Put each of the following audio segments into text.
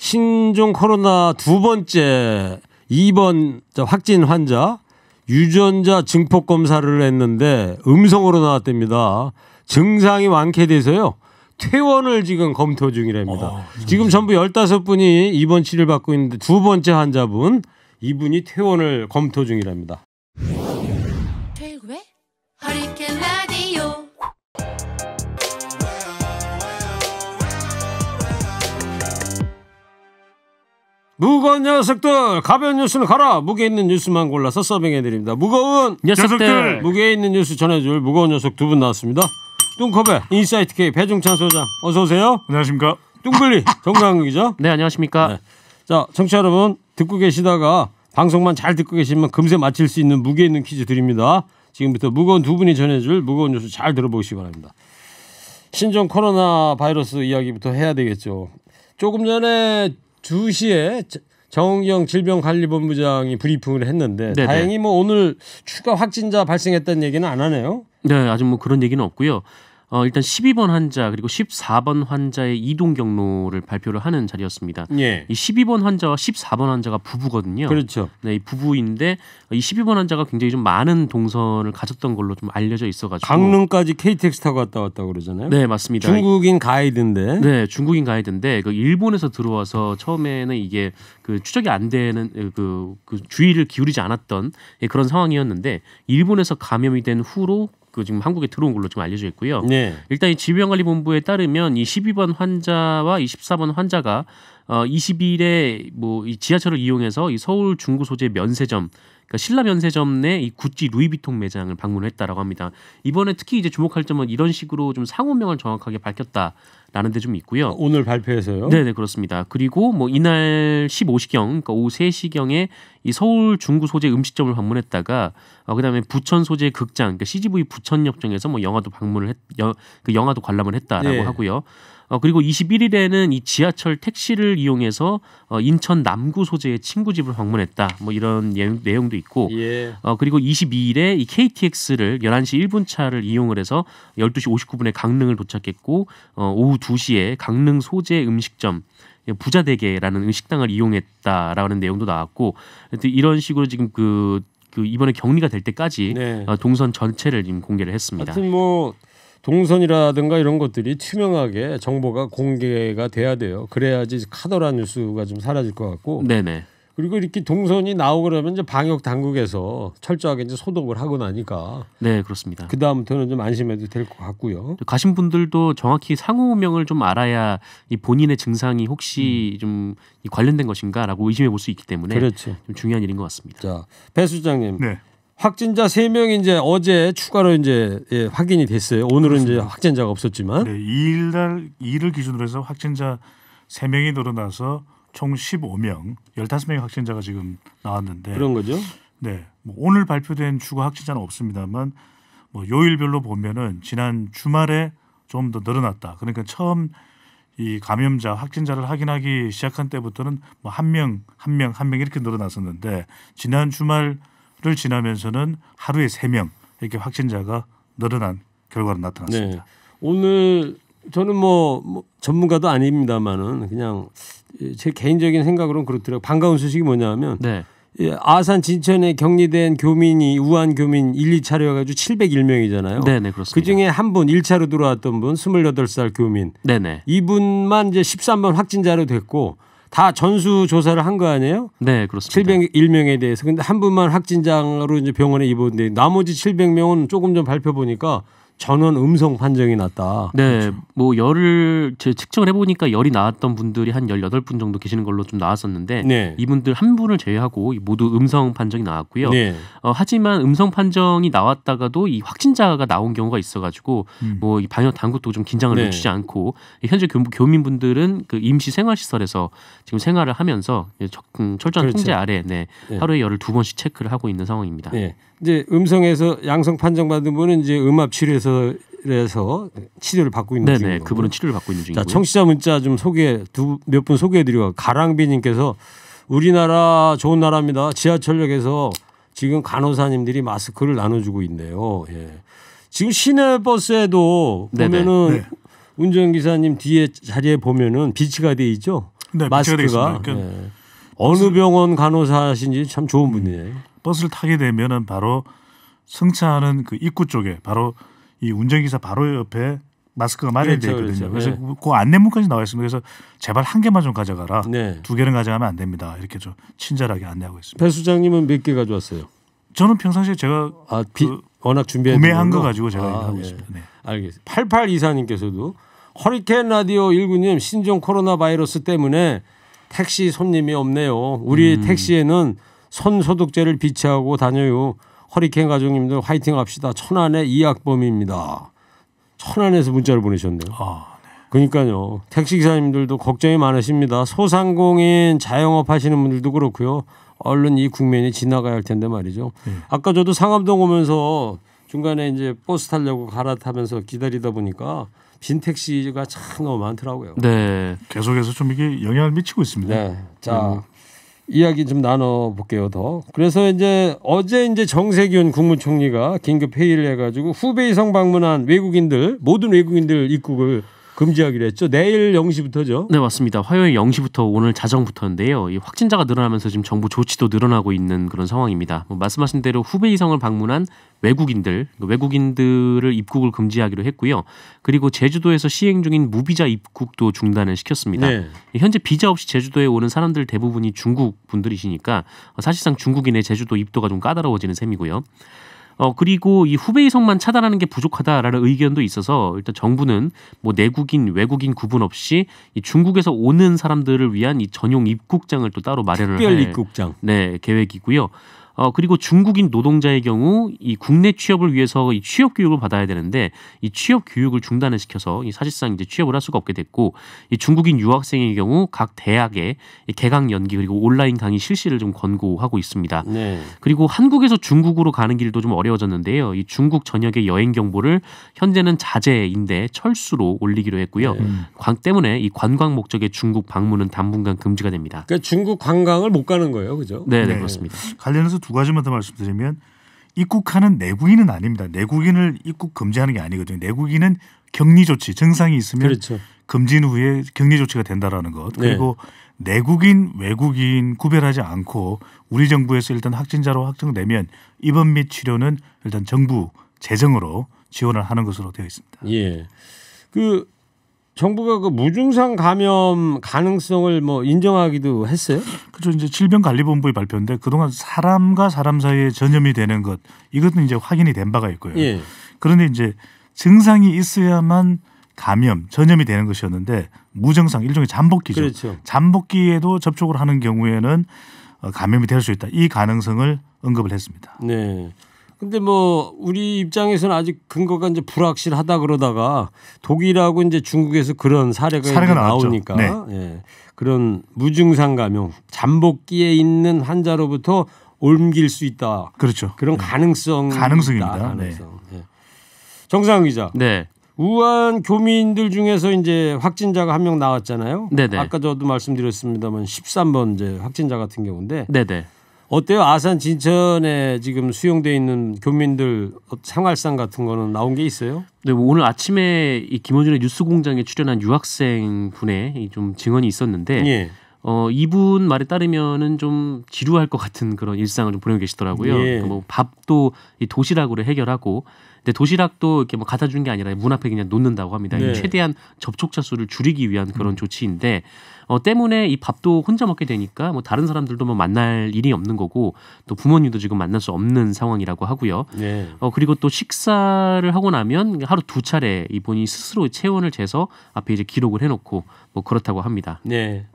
신종 코로나 두 번째 2번 확진 환자 유전자 증폭 검사를 했는데 음성으로 나왔답니다. 증상이 완쾌돼서요. 퇴원을 지금 검토 중이랍니다. 어, 지금 전부 15분이 입원 치료를 받고 있는데 두 번째 환자분 이분이 퇴원을 검토 중이랍니다. 퇴 무거운 녀석들 가벼운 뉴스는 가라 무게 있는 뉴스만 골라서 서빙해드립니다 무거운 녀석들, 녀석들. 무게 있는 뉴스 전해줄 무거운 녀석 두 분 나왔습니다 뚱커베 인사이트 K 배종찬 소장 어서 오세요 안녕하십니까 뚱블리 정강 기자 네 안녕하십니까 네. 자 청취자 여러분 듣고 계시다가 방송만 잘 듣고 계시면 금세 맞힐 수 있는 무게 있는 퀴즈 드립니다 지금부터 무거운 두 분이 전해줄 무거운 뉴스 잘 들어보시기 바랍니다 신종 코로나 바이러스 이야기부터 해야 되겠죠 조금 전에 2시에 정은경 질병관리본부장이 브리핑을 했는데 네네. 다행히 뭐 오늘 추가 확진자 발생했다는 얘기는 안 하네요. 네, 아직 뭐 그런 얘기는 없고요. 어, 일단 12번 환자 그리고 14번 환자의 이동 경로를 발표를 하는 자리였습니다. 예. 이 12번 환자와 14번 환자가 부부거든요. 그렇죠. 네, 이 부부인데 이 12번 환자가 굉장히 좀 많은 동선을 가졌던 걸로 좀 알려져 있어가지고 강릉까지 KTX 타고 갔다 왔다 그러잖아요. 네, 맞습니다. 중국인 가이드인데. 네, 중국인 가이드인데 그 일본에서 들어와서 처음에는 이게 그 추적이 안 되는 그, 그, 그 주의를 기울이지 않았던 예, 그런 상황이었는데 일본에서 감염이 된 후로 그 지금 한국에 들어온 걸로 지금 알려져 있고요. 네. 일단 이 질병관리본부에 따르면 이 12번 환자와 24번 환자가 어2 2일에뭐이 지하철을 이용해서 이 서울 중구 소재 면세점 그러니까 신라 면세점 내이 구찌 루이비통 매장을 방문했다라고 합니다. 이번에 특히 이제 주목할 점은 이런 식으로 좀 상호명을 정확하게 밝혔다. 라는 데 좀 있고요. 아, 오늘 발표해서요. 네, 네, 그렇습니다. 그리고 뭐 이날 15시경, 그러니까 오후 3시경에 이 서울 중구 소재 음식점을 방문했다가 어, 그다음에 부천 소재 극장, 그러니까 CGV 부천역정에서 뭐 영화도 방문을 했, 여, 그 영화도 관람을 했다라고 네. 하고요. 어, 그리고 21일에는 이 지하철 택시를 이용해서 어, 인천 남구 소재의 친구 집을 방문했다. 뭐 이런 내용, 도 있고. 예. 어, 그리고 22일에 이 KTX를 11시 1분 차를 이용을 해서 12시 59분에 강릉을 도착했고 어, 오후 2시에 강릉 소재 음식점 예, 부자대게라는 음식당을 이용했다라는 내용도 나왔고 이런 식으로 지금 그그 그 이번에 격리가 될 때까지 네. 어, 동선 전체를 지금 공개를 했습니다. 하여튼 뭐 동선이라든가 이런 것들이 투명하게 정보가 공개가 돼야 돼요. 그래야지 카더라 뉴스가 좀 사라질 것 같고. 네네. 그리고 이렇게 동선이 나오고 그러면 이제 방역 당국에서 철저하게 이제 소독을 하고 나니까 네 그렇습니다. 그 다음부터는 좀 안심해도 될 것 같고요. 가신 분들도 정확히 상호명을 좀 알아야 이 본인의 증상이 혹시 음. 좀 관련된 것인가라고 의심해 볼 수 있기 때문에 그렇죠. 좀 중요한 일인 것 같습니다. 자, 배 수장님, 네. 확진자 3명 이제 어제 추가로 이제 예, 확인이 됐어요. 오늘은 그렇습니다. 이제 확진자가 없었지만 네, 2일 날 2일을 기준으로 해서 확진자 3명이 늘어나서 총 15명, 15명의 확진자가 지금 나왔는데 그런 거죠? 네. 뭐 오늘 발표된 추가 확진자는 없습니다만 뭐 요일별로 보면은 지난 주말에 좀 더 늘어났다. 그러니까 처음 이 감염자 확진자를 확인하기 시작한 때부터는 뭐 한 명, 한 명, 한 명 이렇게 늘어났었는데 지난 주말 를 지나면서는 하루에 세 명 이렇게 확진자가 늘어난 결과로 나타났습니다. 네. 오늘 저는 뭐, 뭐 전문가도 아닙니다만은 그냥 제 개인적인 생각으로는 그렇더라고요. 반가운 소식이 뭐냐면 네. 예, 아산 진천에 격리된 교민이 우한 교민 1, 2차로 해가지고 701명이잖아요. 네네 그렇습니다. 그 중에 한 분 1차로 들어왔던 분 28살 교민. 네네. 네. 이분만 이제 13번 확진자로 됐고 다 전수 조사를 한 거 아니에요? 네, 그렇습니다. 701명에 대해서 근데 한 분만 확진자로 이제 병원에 입원돼 나머지 700명은 조금 전 발표 보니까 전원 음성 판정이 났다. 네, 그렇죠. 뭐 열을 제 측정을 해보니까 열이 나왔던 분들이 한 열여덟 분 정도 계시는 걸로 좀 나왔었는데 네. 이분들 한 분을 제외하고 모두 음성 판정이 나왔고요. 네. 어, 하지만 음성 판정이 나왔다가도 이 확진자가 나온 경우가 있어가지고 음. 뭐 방역 당국도 좀 긴장을 네. 늦추지 않고 현재 교, 민분들은그 임시 생활시설에서 지금 생활을 하면서 음, 철저한 그렇죠. 통제 아래 네, 네, 하루에 열을 두 번씩 체크를 하고 있는 상황입니다. 네. 이제 음성에서 양성 판정받은 분은 이제 음압 치료에서 치료를 받고 있는 중이에요. 그분은 치료를 받고 있는 중이고 자, 청취자 문자 좀 소개 두 몇 분 소개해 드리고 가랑비 님께서 우리나라 좋은 나라입니다. 지하철역에서 지금 간호사님들이 마스크를 나눠주고 있네요. 예. 지금 시내 버스에도 보면은 네 운전기사님 뒤에 자리에 보면은 비치가 돼 있죠. 네, 마스크가. 네. 어느 병원 간호사신지 참 좋은 분이에요. 버스를 타게 되면은 바로 승차하는 그 입구 쪽에 바로 이 운전기사 바로 옆에 마스크가 마련되어 그렇죠, 그렇죠. 있거든요. 그렇죠. 그래서 네. 그, 그 안내문까지 나와 있습니다. 그래서 제발 한 개만 좀 가져가라. 네. 두 개는 가져가면 안 됩니다. 이렇게 좀 친절하게 안내하고 있습니다. 배 수장님은 몇 개 가져왔어요? 저는 평상시에 제가 아, 비, 그 워낙 준비한 구매한 거 가지고 제가 아, 하고 네. 예. 있습니다. 네. 알겠습니다. 88 이사님께서도 허리케인 라디오 1구님 신종 코로나 바이러스 때문에 택시 손님이 없네요. 우리 음. 택시에는 손소독제를 비치하고 다녀요. 허리케인 가족님들 화이팅 합시다. 천안의 이학범입니다. 천안에서 문자를 보내셨네요. 아, 네. 그러니까요. 택시기사님들도 걱정이 많으십니다. 소상공인 자영업 하시는 분들도 그렇고요. 얼른 이 국면이 지나가야 할 텐데 말이죠. 음. 아까 저도 상암동 오면서 중간에 이제 버스 타려고 갈아타면서 기다리다 보니까 빈택시가 참 너무 많더라고요. 네. 계속해서 좀 이게 영향을 미치고 있습니다. 네. 자, 음. 이야기 좀 나눠볼게요, 더. 그래서 이제 어제 이제 정세균 국무총리가 긴급 회의를 해가지고 후베이성 방문한 외국인들, 모든 외국인들 입국을 금지하기로 했죠. 내일 0시부터죠. 네, 맞습니다. 화요일 0시부터 오늘 자정부터인데요. 이 확진자가 늘어나면서 지금 정부 조치도 늘어나고 있는 그런 상황입니다. 뭐 말씀하신 대로 후베이 성을 방문한 외국인들, 그러니까 외국인들을 입국을 금지하기로 했고요. 그리고 제주도에서 시행 중인 무비자 입국도 중단을 시켰습니다. 네. 현재 비자 없이 제주도에 오는 사람들 대부분이 중국 분들이시니까 사실상 중국인의 제주도 입도가 좀 까다로워지는 셈이고요. 어 그리고 이 후베이성만 차단하는 게 부족하다라는 의견도 있어서 일단 정부는 뭐 내국인 외국인 구분 없이 이 중국에서 오는 사람들을 위한 이 전용 입국장을 또 따로 마련을 특별 입국장 네 계획이고요. 어 그리고 중국인 노동자의 경우 이 국내 취업을 위해서 이 취업 교육을 받아야 되는데 이 취업 교육을 중단을 시켜서 이 사실상 이제 취업을 할 수가 없게 됐고 이 중국인 유학생의 경우 각 대학에 개강 연기 그리고 온라인 강의 실시를 좀 권고하고 있습니다. 네. 그리고 한국에서 중국으로 가는 길도 좀 어려워졌는데요. 이 중국 전역의 여행 경보를 현재는 자제인데 철수로 올리기로 했고요. 네. 광 음. 때문에 이 관광 목적의 중국 방문은 당분간 금지가 됩니다. 그러니까 중국 관광을 못 가는 거예요, 그죠? 네, 네, 네. 그렇습니다. 관련해서 두두 가지만 더 말씀드리면 입국하는 내국인은 아닙니다. 내국인을 입국 금지하는 게 아니거든요. 내국인은 격리 조치 증상이 있으면 그렇죠. 금진 후에 격리 조치가 된다라는 것 네. 그리고 네. 내국인 외국인 구별하지 않고 우리 정부에서 일단 확진자로 확정되면 입원 및 치료는 일단 정부 재정으로 지원을 하는 것으로 되어 있습니다. 예. 그 정부가 그 무증상 감염 가능성을 뭐 인정하기도 했어요? 그렇죠. 이제 질병관리본부의 발표인데 그동안 사람과 사람 사이에 전염이 되는 것 이것은 이제 확인이 된 바가 있고요. 예. 그런데 이제 증상이 있어야만 감염, 전염이 되는 것이었는데 무증상 일종의 잠복기죠. 그렇죠. 잠복기에도 접촉을 하는 경우에는 어, 감염이 될 수 있다. 이 가능성을 언급을 했습니다. 네. 근데 뭐 우리 입장에서는 아직 근거가 이제 불확실하다 그러다가 독일하고 이제 중국에서 그런 사례가, 사례가 나오니까 네. 예. 그런 무증상 감염 잠복기에 있는 환자로부터 옮길 수 있다. 그렇죠. 그런 네. 가능성 가능성입니다. 있다. 네. 가능성. 네. 예. 정상 기자. 네. 우한 교민들 중에서 이제 확진자가 한 명 나왔잖아요. 네네. 네. 아까 저도 말씀드렸습니다만 13번 이제 확진자 같은 경우인데 네네. 네. 어때요? 아산 진천에 지금 수용돼 있는 교민들 생활상 같은 거는 나온 게 있어요? 네, 뭐 오늘 아침에 이 김원준의 뉴스공장에 출연한 유학생 분의 좀 증언이 있었는데 예. 어, 이분 말에 따르면은 좀 지루할 것 같은 그런 일상을 좀 보내고 계시더라고요. 예. 그러니까 뭐 밥도 이 도시락으로 해결하고 근데 도시락도 이렇게 뭐 갖다 주는 게 아니라 문 앞에 그냥 놓는다고 합니다. 네. 최대한 접촉자 수를 줄이기 위한 그런 음. 조치인데 어, 때문에 이 밥도 혼자 먹게 되니까 뭐 다른 사람들도 뭐 만날 일이 없는 거고 또 부모님도 지금 만날 수 없는 상황이라고 하고요. 네. 어, 그리고 또 식사를 하고 나면 하루 두 차례 이분이 스스로 체온을 재서 앞에 이제 기록을 해놓고 뭐 그렇다고 합니다. 네.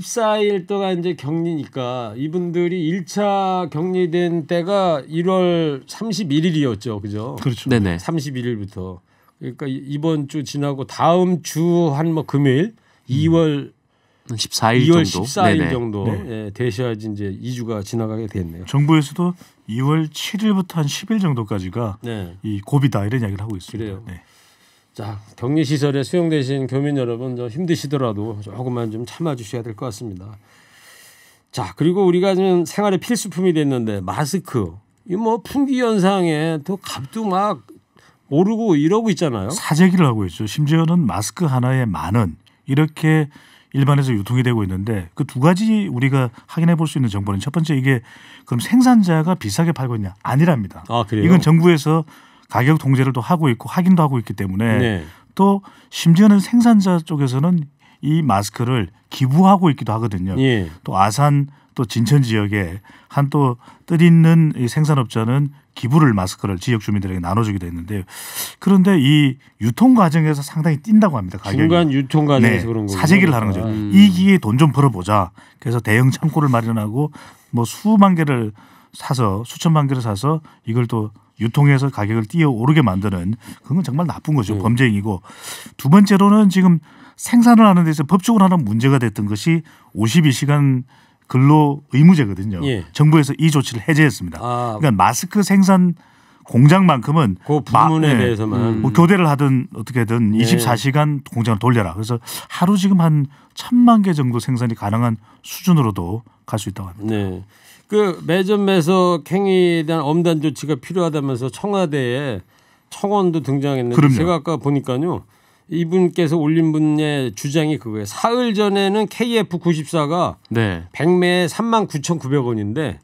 14일 동안 이제 격리니까 이분들이 1차 격리된 때가 1월 31일이었죠. 그죠? 그렇죠. 네네. 31일부터. 그러니까 이번 주 지나고 다음 주 한 뭐 금요일 2월 14일 2월 정도? 14일 네네. 정도 네. 예, 되셔야지 이제 2주가 지나가게 됐네요. 정부에서도 2월 7일부터 한 10일 정도까지가 네. 이 고비다 이런 이야기를 하고 있습니다. 그래요. 네. 자 격리 시설에 수용되신 교민 여러분 저 힘드시더라도 조금만 좀 참아주셔야 될 것 같습니다. 자 그리고 우리가 지금 생활의 필수품이 됐는데 마스크 이 뭐 품귀 현상에 또 값도 막 오르고 이러고 있잖아요. 사재기를 하고 있죠. 심지어는 마스크 하나에 만 원 이렇게 일반에서 유통이 되고 있는데 그 두 가지 우리가 확인해 볼 수 있는 정보는 첫 번째 이게 그럼 생산자가 비싸게 팔고 있냐 아니랍니다. 아, 이건 정부에서 가격 통제를 또 하고 있고 확인도 하고 있기 때문에 네. 또 심지어는 생산자 쪽에서는 이 마스크를 기부하고 있기도 하거든요. 예. 또 아산 또 진천 지역에 한또 뜻있는 이 생산업자는 기부를 마스크를 지역 주민들에게 나눠주기도 했는데 그런데 이 유통 과정에서 상당히 뛴다고 합니다. 가격이. 중간 유통 과정에서 네, 그런 거죠. 사재기를 하는 거죠. 음. 이 기회에 돈 좀 벌어보자. 그래서 대형 창고를 마련하고 뭐 수만 개를 사서 수천만 개를 사서 이걸 또 유통해서 가격을 뛰어 오르게 만드는 그건 정말 나쁜 거죠. 네. 범죄행위고 두 번째로는 지금 생산을 하는 데서 법적으로 하나 문제가 됐던 것이 52시간 근로 의무제거든요. 예. 정부에서 이 조치를 해제했습니다. 아. 그러니까 마스크 생산 공장만큼은 그 부문에 마, 네. 대해서만 뭐 교대를 하든 어떻게든 예. 24시간 공장을 돌려라. 그래서 하루 지금 한 천만 개 정도 생산이 가능한 수준으로도 갈 수 있다고 합니다. 네. 그 매점 매석 행위에 대한 엄단 조치가 필요하다면서 청와대에 청원도 등장했는데 그럼요. 제가 아까 보니까요. 이분께서 올린 분의 주장이 그거예요. 사흘 전에는 KF94가 네. 100매에 39,900원인데 만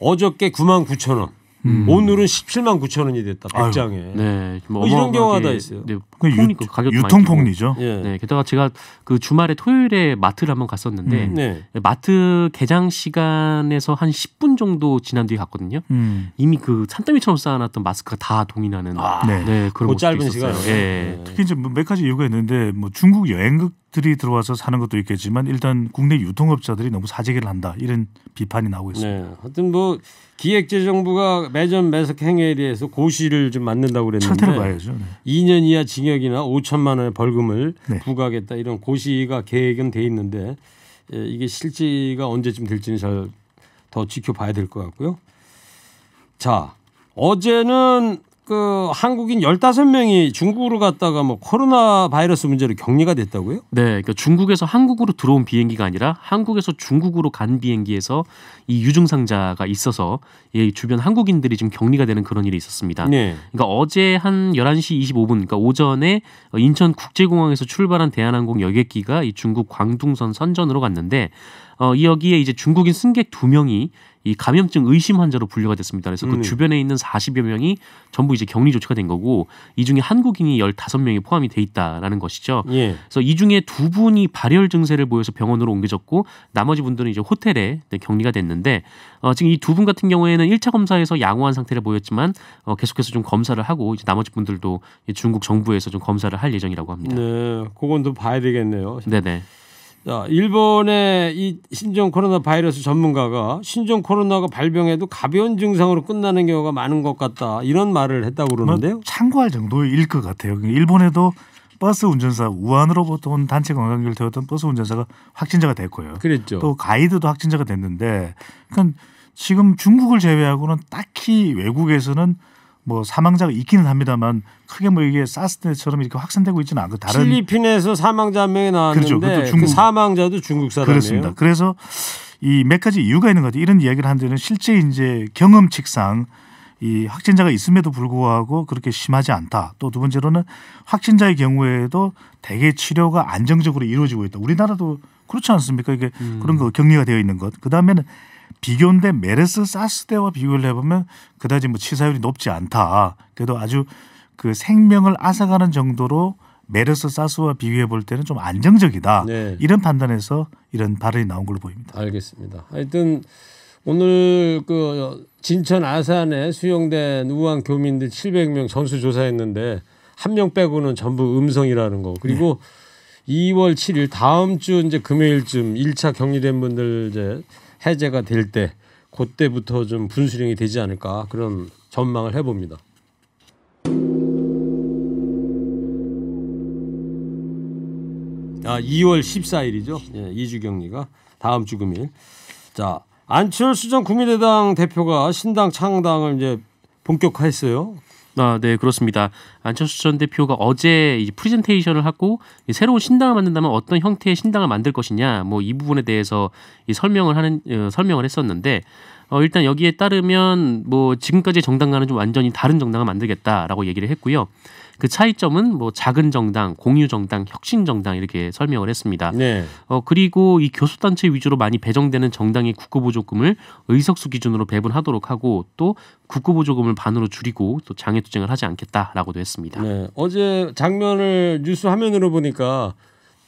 어저께 99,000원. 만 음. 오늘은 17만 9천 원이 됐다. 100장에. 네. 뭐, 뭐 이런 경우가 다 있어요. 네, 그리가 가격 유통 폭리죠. 예. 네. 게다가 제가 그 주말에 토요일에 마트를 한번 갔었는데 음. 네. 마트 개장 시간에서 한 10분 정도 지난 뒤에 갔거든요. 음. 이미 그 산더미처럼 쌓아놨던 마스크가 다 동이나는 아, 네. 네. 그런 그 짧은 시간. 예. 네. 특히 이제 뭐 몇 가지 이유가 있는데 뭐 중국 여행극 들이 들어와서 사는 것도 있겠지만 일단 국내 유통업자들이 너무 사재기를 한다 이런 비판이 나오고 네. 있습니다. 네. 하여튼 뭐 기획재정부가 매점 매석 행위에 대해서 고시를 좀 맞는다고 그랬는데 철퇴를 봐야죠. 네. 2년 이하 징역이나 5천만 원의 벌금을 네. 부과하겠다 이런 고시가 계획은 돼 있는데 예, 이게 실지가 언제쯤 될지는 잘 더 지켜봐야 될 것 같고요. 자 어제는 그 한국인 15명이 중국으로 갔다가 뭐 코로나 바이러스 문제로 격리가 됐다고요? 네. 그러니까 중국에서 한국으로 들어온 비행기가 아니라 한국에서 중국으로 간 비행기에서 이 유증상자가 있어서 이 주변 한국인들이 지금 격리가 되는 그런 일이 있었습니다. 네. 그러니까 어제 한 11시 25분 그러니까 오전에 인천 국제공항에서 출발한 대한항공 여객기가 이 중국 광둥선 선전으로 갔는데 어, 여기에 이제 중국인 승객 두 명이 이 감염증 의심 환자로 분류가 됐습니다. 그래서 그 음. 주변에 있는 40여 명이 전부 이제 격리 조치가 된 거고 이 중에 한국인이 15명이 포함이 돼 있다라는 것이죠. 예. 그래서 이 중에 두 분이 발열 증세를 보여서 병원으로 옮겨졌고 나머지 분들은 이제 호텔에 격리가 됐는데 어, 지금 이 두 분 같은 경우에는 1차 검사에서 양호한 상태를 보였지만 어, 계속해서 좀 검사를 하고 이제 나머지 분들도 중국 정부에서 좀 검사를 할 예정이라고 합니다. 네, 그건 또 봐야 되겠네요. 네네. 자, 일본의 이 신종 코로나 바이러스 전문가가 신종 코로나가 발병해도 가벼운 증상으로 끝나는 경우가 많은 것 같다 이런 말을 했다고 뭐 그러는데요. 참고할 정도일 것 같아요. 그러니까 일본에도 버스 운전사 우한으로부터 온 단체 관광객을 태웠던 버스 운전사가 확진자가 됐고요. 그랬죠. 또 가이드도 확진자가 됐는데, 그러니까 지금 중국을 제외하고는 딱히 외국에서는 뭐 사망자가 있기는 합니다만 크게 뭐 이게 사스 때처럼 이렇게 확산되고 있지는 않고 다른 필리핀에서 사망자 한 명이 나왔는데 그렇죠. 그 중국. 그 사망자도 중국 사람이에요. 그렇습니다. 그래서 이 몇 가지 이유가 있는 것 같아요. 이런 이야기를 하는 데는 실제 이제 경험칙상 이 확진자가 있음에도 불구하고 그렇게 심하지 않다. 또 두 번째로는 확진자의 경우에도 대개 치료가 안정적으로 이루어지고 있다. 우리나라도 그렇지 않습니까? 이게 음. 그런 거 격리가 되어 있는 것. 그 다음에는 비교인데 메르스 사스 때와 비교를 해보면 그다지 뭐 치사율이 높지 않다. 그래도 아주 그 생명을 앗아가는 정도로 메르스 사스와 비교해 볼 때는 좀 안정적이다. 네. 이런 판단에서 이런 발언이 나온 걸로 보입니다. 알겠습니다. 하여튼 오늘 그 진천 아산에 수용된 우한 교민들 700명 전수 조사했는데 한 명 빼고는 전부 음성이라는 거. 그리고 네. 2월 7일 다음 주 이제 금요일쯤 1차 격리된 분들 이제 해제가 될때 그때부터 좀 분수령이 되지 않을까 그런 전망을 해봅니다. 아, 2월 14일이죠. 예, 2주 경리가 다음 주 금일. 자, 안철수 전 국민의당 대표가 신당 창당을 이제 본격화했어요. 아, 네, 그렇습니다. 안철수 전 대표가 어제 이 프리젠테이션을 하고 새로운 신당을 만든다면 어떤 형태의 신당을 만들 것이냐, 뭐 이 부분에 대해서 이 설명을 하는 어, 설명을 했었는데 어, 일단 여기에 따르면 뭐 지금까지 정당과는 좀 완전히 다른 정당을 만들겠다라고 얘기를 했고요. 그 차이점은 뭐 작은 정당, 공유 정당, 혁신 정당 이렇게 설명을 했습니다. 네. 어 그리고 이 교수 단체 위주로 많이 배정되는 정당의 국고보조금을 의석수 기준으로 배분하도록 하고 또 국고보조금을 반으로 줄이고 또 장애투쟁을 하지 않겠다라고도 했습니다. 네. 어제 장면을 뉴스 화면으로 보니까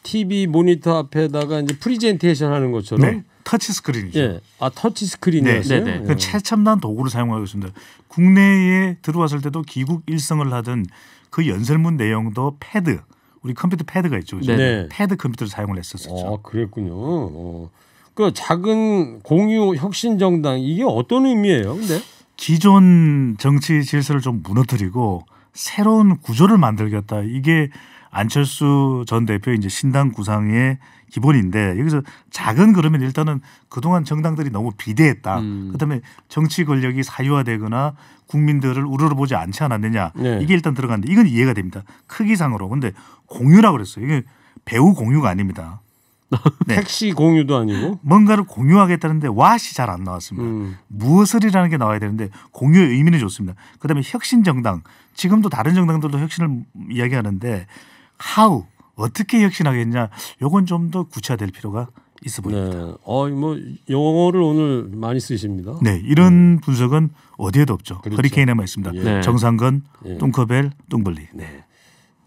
TV 모니터 앞에다가 이제 프리젠테이션 하는 것처럼 네. 터치 스크린이죠. 예. 아 터치 스크린이었어요. 네. 네. 네. 네. 그 최첨단 도구를 사용하고 있습니다. 국내에 들어왔을 때도 귀국 일성을 하던 그 연설문 내용도 패드 우리 컴퓨터 패드가 있죠. 네. 패드 컴퓨터를 사용을 했었었죠. 아, 그랬군요. 어. 그 작은 공유 혁신 정당 이게 어떤 의미예요? 근데 기존 정치 질서를 좀 무너뜨리고 새로운 구조를 만들겠다. 이게 안철수 전 대표 이제 신당 구상의 기본인데 여기서 작은 그러면 일단은 그동안 정당들이 너무 비대했다. 음. 그다음에 정치 권력이 사유화되거나 국민들을 우르르 보지 않지 않았느냐. 네. 이게 일단 들어갔는데 이건 이해가 됩니다. 크기상으로. 근데 공유라 그랬어요. 이게 배우 공유가 아닙니다. 네. 택시 공유도 아니고 뭔가를 공유하겠다는데 와시 잘안 나왔습니다. 음. 무엇을이라는 게 나와야 되는데 공유의 의미는 좋습니다. 그다음에 혁신 정당 지금도 다른 정당들도 혁신을 이야기하는데 how 어떻게 혁신하겠냐 요건 좀 더 구체화될 필요가 있어 네. 보입니다. 네. 어, 뭐 영어를 오늘 많이 쓰십니다. 네, 이런 네. 분석은 어디에도 없죠. 그렇죠. 허리케인에만 있습니다. 예. 네. 정상근, 예. 뚱커벨, 뚱블리. 네.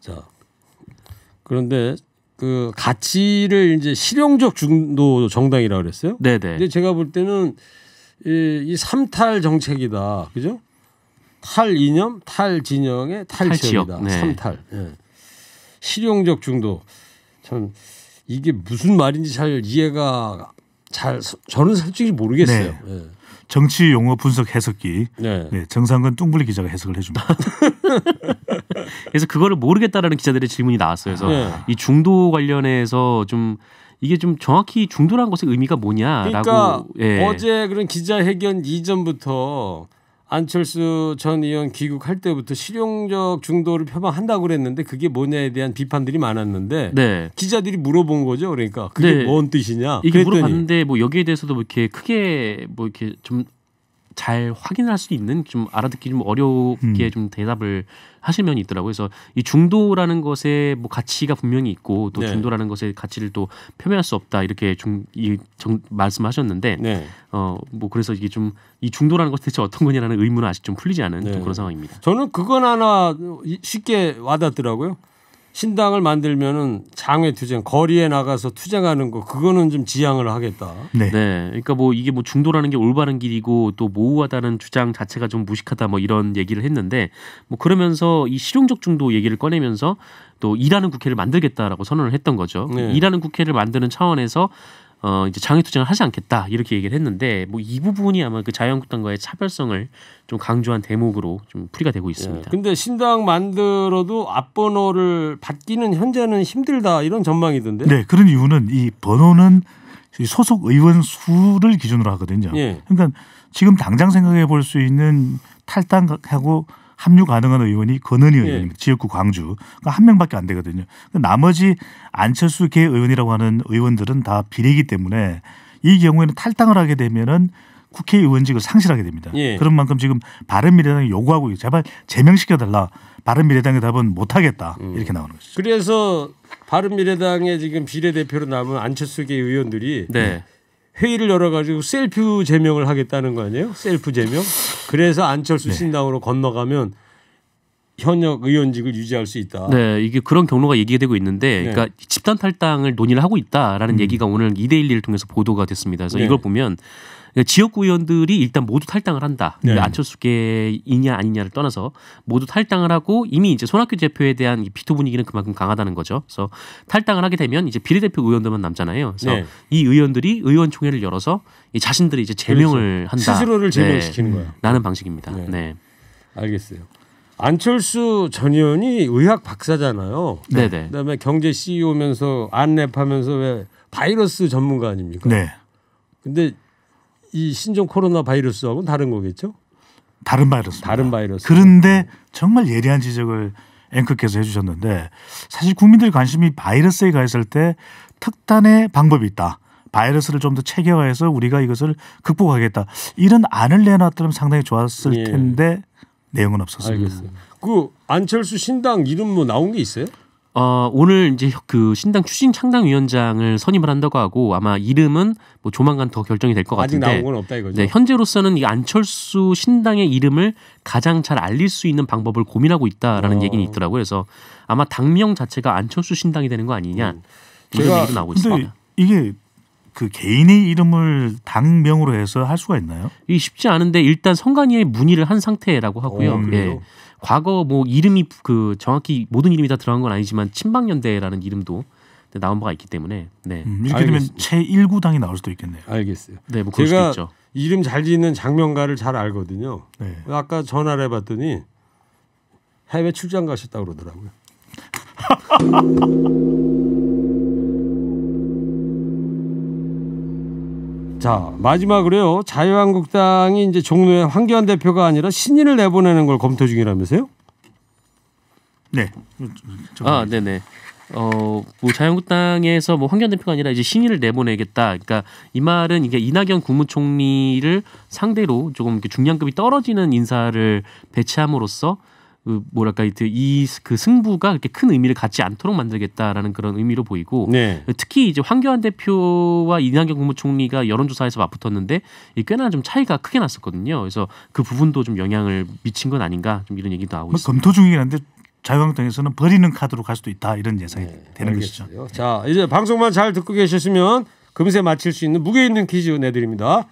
자, 그런데 그 가치를 이제 실용적 중도 정당이라고 그랬어요. 네, 네. 근데 제가 볼 때는 이, 이 삼탈 정책이다, 그죠? 탈 이념, 탈 진영의 탈 지역이다. 네. 삼탈. 예. 실용적 중독. 참 이게 무슨 말인지 잘 이해가 잘 저는 솔직히 모르겠어요. 네. 네. 정치 용어 분석 해석기. 네. 네 정상근 뚱블리 기자가 해석을 해줍니다. 그래서 그거를 모르겠다라는 기자들의 질문이 나왔어요. 그래서 네. 이 중도 관련해서 좀 이게 좀 정확히 중도란 것의 의미가 뭐냐라고. 그러니까 예. 어제 그런 기자회견 이전부터 안철수 전 의원 귀국할 때부터 실용적 중도를 표방한다고 그랬는데 그게 뭐냐에 대한 비판들이 많았는데 네. 기자들이 물어본 거죠. 그러니까 그게 네. 뭔 뜻이냐. 이게 물어봤는데 뭐 여기에 대해서도 뭐 이렇게 크게 뭐 이렇게 좀잘 확인할 수 있는 좀 알아듣기 좀 어렵게 음. 좀 대답을 하실 면이 있더라고요. 그래서 이 중도라는 것에 뭐 가치가 분명히 있고 또 네. 중도라는 것의 가치를 또 표현할 수 없다 이렇게 좀이 말씀하셨는데 네. 어뭐 그래서 이게 좀 이 중도라는 것 대체 어떤 거냐라는 의문은 아직 좀 풀리지 않은 네. 그런 상황입니다. 저는 그건 하나 쉽게 와닿더라고요. 신당을 만들면은 장외 투쟁, 거리에 나가서 투쟁하는 거 그거는 좀 지양을 하겠다. 네. 네. 그러니까 뭐 이게 뭐 중도라는 게 올바른 길이고 또 모호하다는 주장 자체가 좀 무식하다 뭐 이런 얘기를 했는데 뭐 그러면서 이 실용적 중도 얘기를 꺼내면서 또 일하는 국회를 만들겠다라고 선언을 했던 거죠. 네. 일하는 국회를 만드는 차원에서 어 이제 장외 투쟁을 하지 않겠다 이렇게 얘기를 했는데 뭐 이 부분이 아마 그 자유한국당과의 차별성을 좀 강조한 대목으로 좀 풀이가 되고 있습니다. 예, 근데 신당 만들어도 앞번호를 받기는 현재는 힘들다 이런 전망이던데. 네, 그런 이유는 이 번호는 소속 의원 수를 기준으로 하거든요. 예. 그러니까 지금 당장 생각해 볼 수 있는 탈당하고 합류 가능한 의원이 권은희 예. 의원입니다. 예. 지역구 광주. 그러니까 한 명밖에 안 되거든요. 그러니까 나머지 안철수 계 의원이라고 하는 의원들은 다 비례이기 때문에 이 경우에는 탈당을 하게 되면은 국회의원직을 상실하게 됩니다. 예. 그런 만큼 지금 바른미래당이 요구하고 있어요. 제발 제명시켜달라. 바른미래당의 답은 못하겠다 음. 이렇게 나오는 것이죠. 그래서 바른미래당의 지금 비례대표로 남은 안철수계 의원들이 네. 회의를 열어가지고 셀프 제명을 하겠다는 거 아니에요? 셀프 제명? 그래서 안철수 네. 신당으로 건너가면 현역 의원직을 유지할 수 있다. 네, 이게 그런 경로가 얘기가 되고 있는데, 네. 그러니까 집단 탈당을 논의를 하고 있다라는 음. 얘기가 오늘 이데일리를 통해서 보도가 됐습니다. 그래서 네. 이걸 보면 그러니까 지역구 의원들이 일단 모두 탈당을 한다. 네. 안철수계이냐 아니냐를 떠나서 모두 탈당을 하고 이미 이제 손학규 대표에 대한 비토 분위기는 그만큼 강하다는 거죠. 그래서 탈당을 하게 되면 이제 비례대표 의원들만 남잖아요. 그래서 네. 이 의원들이 의원총회를 열어서 자신들이 이제 제명을 그렇죠. 한다. 스스로를 네. 제명시키는 네. 거야. 라는 방식입니다. 네. 네. 알겠어요. 안철수 전 의원이 의학 박사잖아요. 네네. 네. 그다음에 경제 CEO면서 안랩하면서 왜 바이러스 전문가 아닙니까? 네. 근데 이 신종 코로나 바이러스하고는 다른 거겠죠? 다른 바이러스. 다른 바이러스. 그런데 정말 예리한 지적을 앵커께서 해주셨는데 사실 국민들 관심이 바이러스에 가 있을 때 특단의 방법이 있다. 바이러스를 좀 더 체계화해서 우리가 이것을 극복하겠다. 이런 안을 내놨더라면 상당히 좋았을 예. 텐데 내용은 없었습니다. 알겠어요. 그 안철수 신당 이름 뭐 나온 게 있어요? 어, 오늘 이제 그 신당 추진 창당위원장을 선임을 한다고 하고 아마 이름은 뭐 조만간 더 결정이 될 것 같은데 아직 나온 건 없다 이거죠. 네, 현재로서는 이 안철수 신당의 이름을 가장 잘 알릴 수 있는 방법을 고민하고 있다라는 어. 얘기는 있더라고요. 그래서 아마 당명 자체가 안철수 신당이 되는 거 아니냐 음. 이런 얘기도 나오고 있습니다. 이게 그 개인의 이름을 당명으로 해서 할 수가 있나요? 이 쉽지 않은데 일단 선관위에 문의를 한 상태라고 하고요. 오, 어, 예. 과거 뭐 이름이 그 정확히 모든 이름이 다 들어간 건 아니지만 친박연대라는 이름도 나온 바가 있기 때문에 네. 음, 이렇게 되면 제 1구당이 나올 수도 있겠네요. 알겠어요. 네, 뭐 그럴 제가 수도 있죠. 이름 잘 짓는 장명가를 잘 알거든요. 네. 아까 전화를 해봤더니 해외 출장 가셨다 고 그러더라고요. 자 마지막으로요 자유한국당이 이제 종로에 황교안 대표가 아니라 신인을 내보내는 걸 검토 중이라면서요? 네. 아 네네. 어, 뭐 자유한국당에서 뭐 황교안 대표가 아니라 이제 신인을 내보내겠다. 그러니까 이 말은 이게 이낙연 국무총리를 상대로 조금 이렇게 중량급이 떨어지는 인사를 배치함으로써 그 뭐랄까 이 그 승부가 그렇게 큰 의미를 갖지 않도록 만들겠다라는 그런 의미로 보이고 네. 특히 이제 황교안 대표와 이낙연 국무총리가 여론조사에서 맞붙었는데 꽤나 좀 차이가 크게 났었거든요. 그래서 그 부분도 좀 영향을 미친 건 아닌가 좀 이런 얘기도 하고 뭐 있습니다. 검토 중이긴 한데 자유한국당에서는 버리는 카드로 갈 수도 있다 이런 예상이 네, 되는 알겠어요. 것이죠. 자 이제 방송만 잘 듣고 계셨으면 금세 맞힐 수 있는 무게 있는 퀴즈 내드립니다.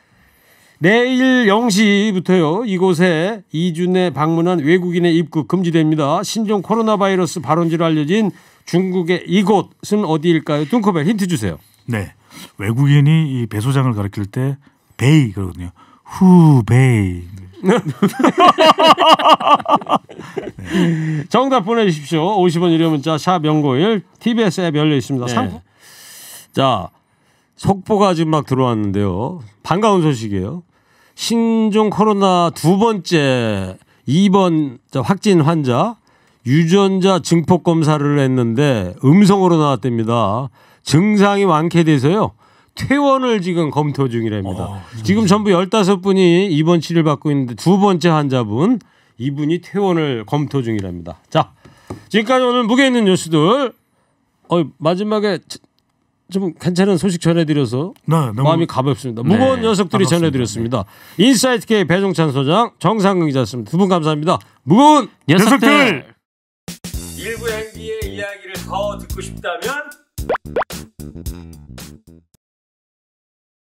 내일 0시부터요. 이곳에 이준에 방문한 외국인의 입국 금지됩니다. 신종 코로나 바이러스 발원지로 알려진 중국의 이곳은 어디일까요? 뚱커벨 힌트 주세요. 네. 외국인이 이 배소장을 가리킬 때 베이 그러거든요. 후베이. 네. 정답 보내주십시오. 50원 유료 문자 샵 연고일 TBS 앱 열려 있습니다. 네. 자 속보가 지금 막 들어왔는데요. 반가운 소식이에요. 신종 코로나 두 번째 2번 확진 환자 유전자 증폭 검사를 했는데 음성으로 나왔답니다. 증상이 완쾌돼서요. 퇴원을 지금 검토 중이랍니다. 어, 지금 전부 15분이 입원 치료를 받고 있는데 두 번째 환자분 이분이 퇴원을 검토 중이랍니다. 자, 지금까지 오늘 무게 있는 뉴스들 어, 마지막에 좀 괜찮은 소식 전해드려서 네, 마음이 가볍습니다. 네, 무거운 녀석들이 반갑습니다. 전해드렸습니다. 네. 인사이트K 배종찬 소장, 정상근 기자였습니다. 두 분 감사합니다. 무거운 녀석들! 녀석들! 일부 행기의 이야기를 더 듣고 싶다면